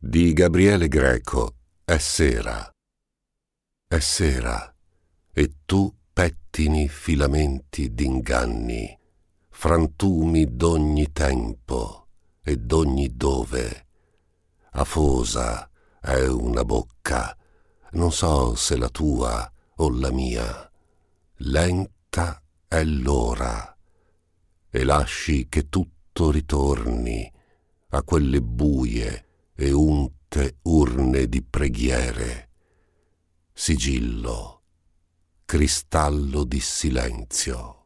Di Gabriele Greco È sera. È sera e tu pettini filamenti d'inganni, frantumi d'ogni tempo e d'ogni dove. Afosa è una bocca, non so se la tua o la mia. Lenta è l'ora e lasci che tutto ritorni a quelle buie e unte urne di preghiere, sigillo, cristallo di silenzio.